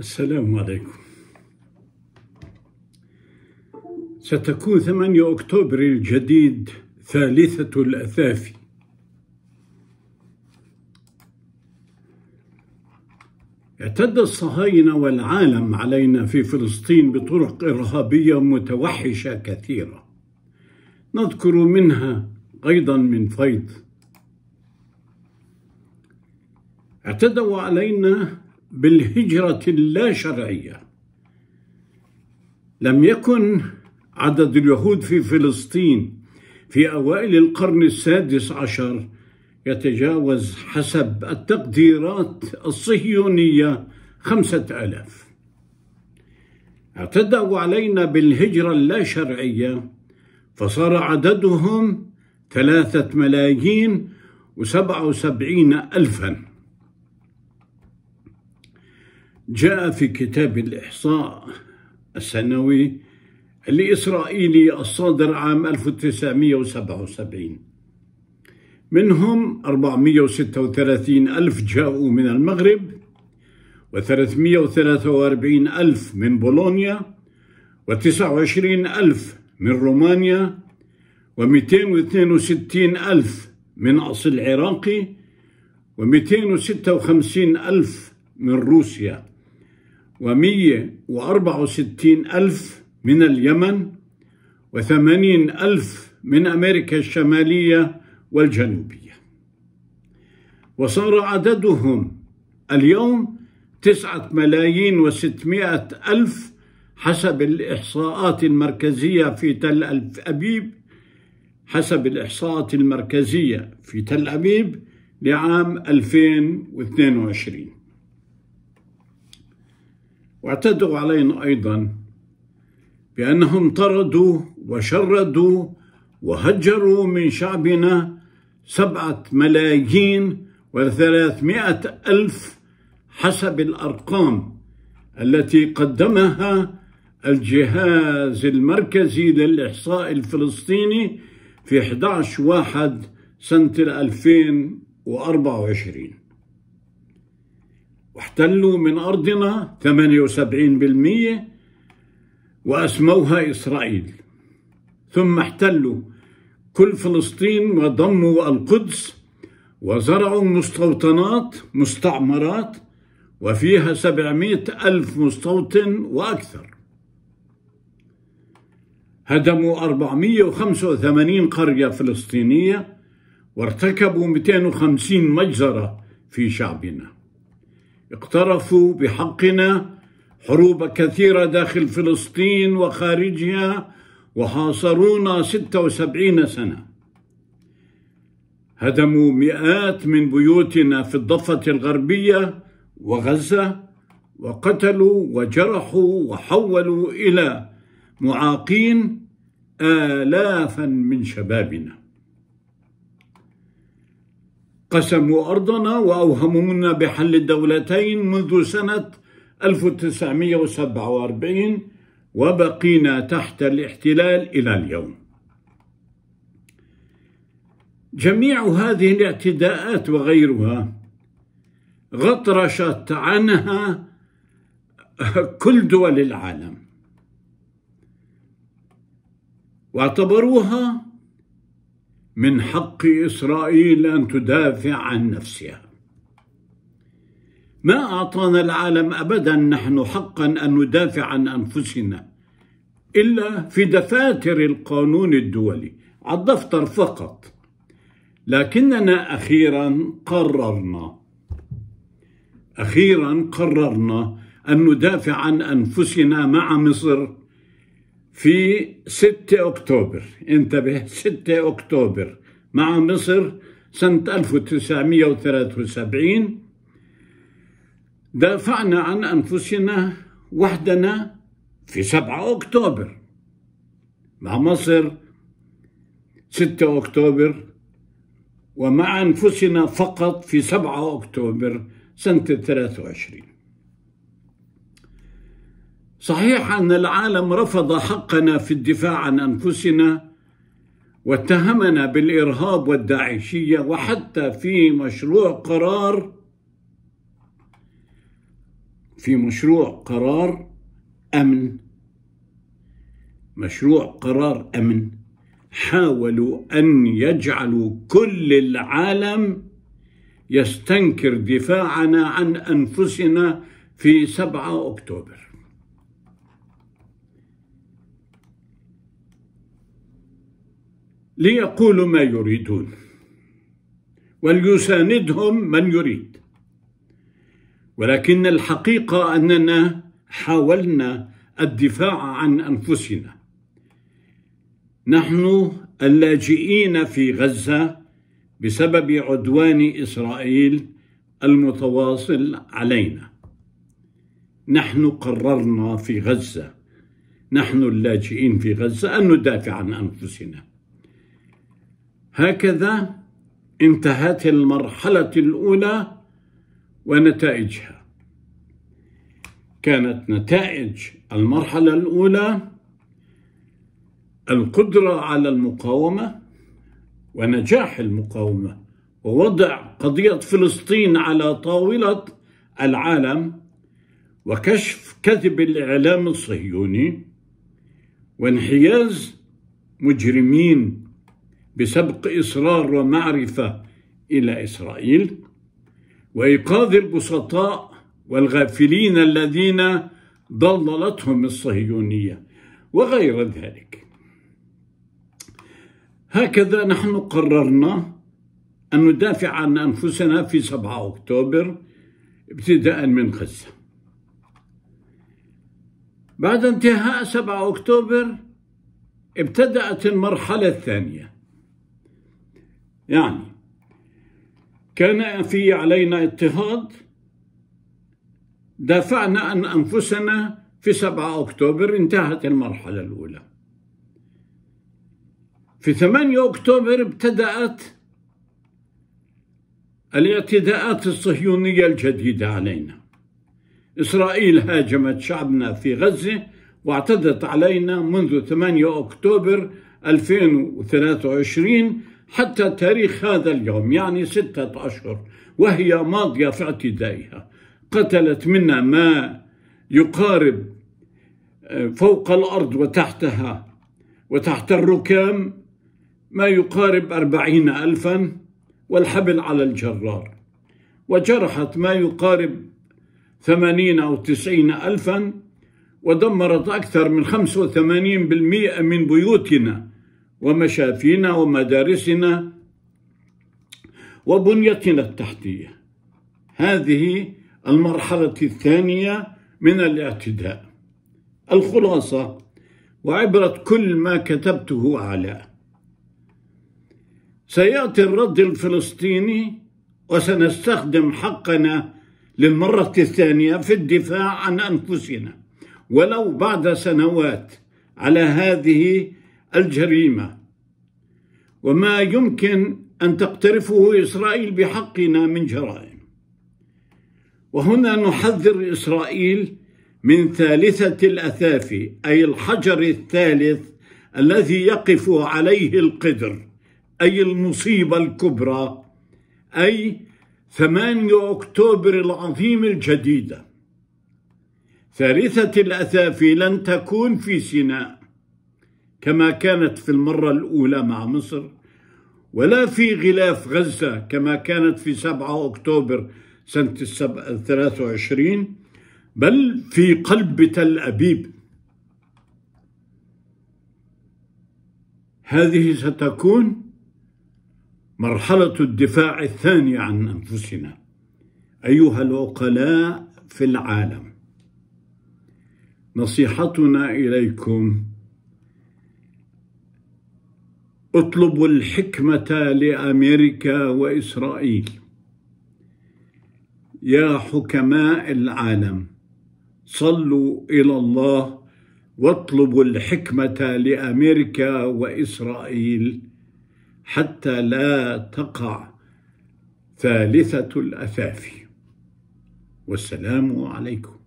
السلام عليكم ستكون 8 أكتوبر الجديد ثالثة الأثافي اعتد الصهاينة والعالم علينا في فلسطين بطرق إرهابية متوحشة كثيرة نذكر منها أيضا من فيض اعتدوا علينا بالهجرة اللا شرعية لم يكن عدد اليهود في فلسطين في أوائل القرن السادس عشر يتجاوز حسب التقديرات الصهيونية خمسة آلاف اعتدوا علينا بالهجرة اللا شرعية فصار عددهم ثلاثة ملايين وسبعة وسبعين ألفاً جاء في كتاب الإحصاء السنوي الإسرائيلي الصادر عام 1977 منهم 436 ألف جاءوا من المغرب و343 ألف من بولونيا و29 ألف من رومانيا و262 ألف من أصل عراقي و256 ألف من روسيا و164 ألف من اليمن و80 ألف من أمريكا الشمالية والجنوبية وصار عددهم اليوم تسعة ملايين وستمائة ألف حسب الإحصاءات المركزية في تل أبيب حسب الإحصاءات المركزية في تل أبيب لعام 2022 واعتدوا علينا أيضا بأنهم طردوا وشردوا وهجروا من شعبنا سبعة ملايين وثلاثمائة ألف حسب الأرقام التي قدمها الجهاز المركزي للإحصاء الفلسطيني في 11 واحد سنة 2024 واحتلوا من أرضنا 78% وأسموها إسرائيل ثم احتلوا كل فلسطين وضموا القدس وزرعوا مستوطنات مستعمرات وفيها سبعمائة ألف مستوطن وأكثر هدموا 485 قرية فلسطينية وارتكبوا 250 مجزرة في شعبنا اقترفوا بحقنا حروب كثيرة داخل فلسطين وخارجها وحاصرونا 76 سنة هدموا مئات من بيوتنا في الضفة الغربية وغزة وقتلوا وجرحوا وحولوا إلى معاقين آلافا من شبابنا قسموا أرضنا وأوهمونا بحل الدولتين منذ سنة 1947 وبقينا تحت الاحتلال إلى اليوم جميع هذه الاعتداءات وغيرها غطرشت عنها كل دول العالم واعتبروها من حق إسرائيل أن تدافع عن نفسها ما أعطانا العالم أبدا نحن حقا أن ندافع عن أنفسنا إلا في دفاتر القانون الدولي على الدفتر فقط لكننا أخيرا قررنا أخيرا قررنا أن ندافع عن أنفسنا مع مصر في 6 أكتوبر انتبه 6 أكتوبر مع مصر سنة 1973 دافعنا عن أنفسنا وحدنا في 7 أكتوبر مع مصر 6 أكتوبر ومع أنفسنا فقط في 7 أكتوبر سنة 23 صحيح ان العالم رفض حقنا في الدفاع عن انفسنا واتهمنا بالارهاب والداعشيه وحتى في مشروع قرار في مشروع قرار امن مشروع قرار امن حاولوا ان يجعلوا كل العالم يستنكر دفاعنا عن انفسنا في 7 اكتوبر ليقولوا ما يريدون وليساندهم من يريد ولكن الحقيقه اننا حاولنا الدفاع عن انفسنا نحن اللاجئين في غزه بسبب عدوان اسرائيل المتواصل علينا نحن قررنا في غزه نحن اللاجئين في غزه ان ندافع عن انفسنا هكذا انتهت المرحلة الأولى ونتائجها كانت نتائج المرحلة الأولى القدرة على المقاومة ونجاح المقاومة ووضع قضية فلسطين على طاولة العالم وكشف كذب الإعلام الصهيوني وانحياز مجرمين بسبق إصرار ومعرفة إلى إسرائيل وإيقاظ البسطاء والغافلين الذين ضللتهم الصهيونية وغير ذلك هكذا نحن قررنا أن ندافع عن أنفسنا في 7 أكتوبر ابتداء من غزة بعد انتهاء 7 أكتوبر ابتدأت المرحلة الثانية يعني كان في علينا اضطهاد دافعنا عن أنفسنا في 7 أكتوبر انتهت المرحلة الأولى في 8 أكتوبر ابتدأت الاعتداءات الصهيونية الجديدة علينا إسرائيل هاجمت شعبنا في غزة واعتدت علينا منذ 8 أكتوبر 2023 حتى تاريخ هذا اليوم يعني ستة أشهر وهي ماضية في اعتدائها قتلت منا ما يقارب آه، فوق الأرض وتحتها وتحت الركام ما يقارب أربعين ألفا والحبل على الجرار وجرحت ما يقارب ثمانين أو تسعين ألفا ودمرت أكثر من 85% من بيوتنا ومشافينا ومدارسنا وبنيتنا التحتية هذه المرحلة الثانية من الاعتداء الخلاصة وعبرة كل ما كتبته على سيأتي الرد الفلسطيني وسنستخدم حقنا للمرة الثانية في الدفاع عن أنفسنا ولو بعد سنوات على هذه الجريمه وما يمكن ان تقترفه اسرائيل بحقنا من جرائم وهنا نحذر اسرائيل من ثالثه الاثافي اي الحجر الثالث الذي يقف عليه القدر اي المصيبه الكبرى اي 8 اكتوبر العظيم الجديده ثالثه الاثافي لن تكون في سيناء كما كانت في المرة الأولى مع مصر ولا في غلاف غزة كما كانت في 7 أكتوبر سنة 23 بل في قلب تل أبيب هذه ستكون مرحلة الدفاع الثانية عن أنفسنا أيها العقلاء في العالم نصيحتنا إليكم اطلبوا الحكمة لأمريكا وإسرائيل يا حكماء العالم صلوا إلى الله واطلبوا الحكمة لأمريكا وإسرائيل حتى لا تقع ثالثة الأثافي والسلام عليكم